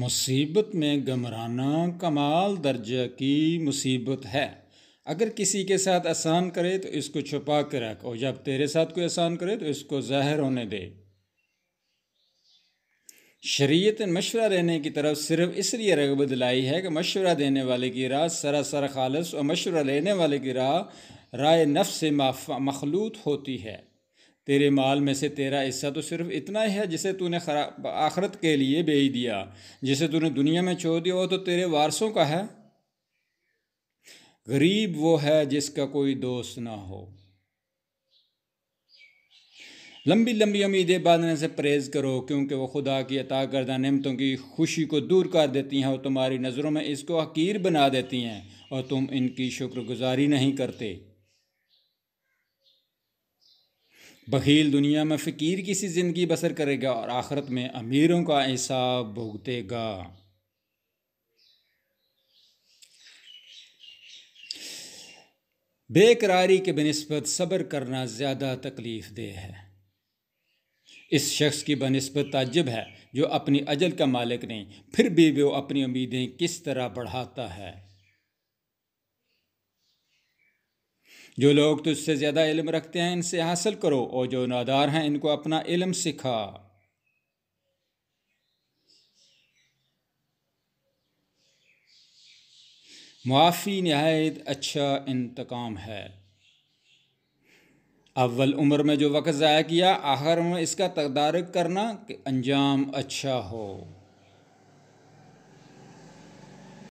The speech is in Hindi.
मुसीबत में गमराना कमाल दर्जा की मुसीबत है अगर किसी के साथ आसान करे तो इसको छुपा के रख और जब तेरे साथ कोई आसान करे तो इसको ज़ाहिर होने दे शरीयत मशवरा देने की तरफ सिर्फ इसलिए रगब दिलाई है कि मशवरा देने वाले की राह सरासर खालस और मशवरा लेने वाले की राह राय नफ से मखलूत होती है तेरे माल में से तेरा हिस्सा तो सिर्फ इतना ही है जिसे तूने खराब आखरत के लिए बेच दिया जिसे तूने दुनिया में छोड़ दिया वो तो तेरे वारसों का है गरीब वो है जिसका कोई दोस्त ना हो लंबी लंबी उम्मीदें बांधने से परहेज करो क्योंकि वो खुदा की अता करदा नमतों की खुशी को दूर कर देती हैं और तुम्हारी नज़रों में इसको हकीर बना देती हैं और तुम इनकी शुक्रगुजारी नहीं करते बखील दुनिया में फ़कीर की सी ज़िंदगी बसर करेगा और आखरत में अमीरों का ऐसा भुगतेगा बेकरारी के बनस्बत सब्र करना ज़्यादा तकलीफ़ देह है इस शख्स की बनस्बत ताजब है जो अपनी अजल का मालिक नहीं फिर भी वो अपनी उम्मीदें किस तरह बढ़ाता है जो लोग तुझसे ज़्यादा इल्म रखते हैं इनसे हासिल करो और जो नादार हैं इनको अपना इल्म सिखा मुआफ़ी नहायत अच्छा इंतकाम है अव्वल उम्र में जो वक्त ज़ाया किया आखिर में इसका तदारक करना कि अंजाम अच्छा हो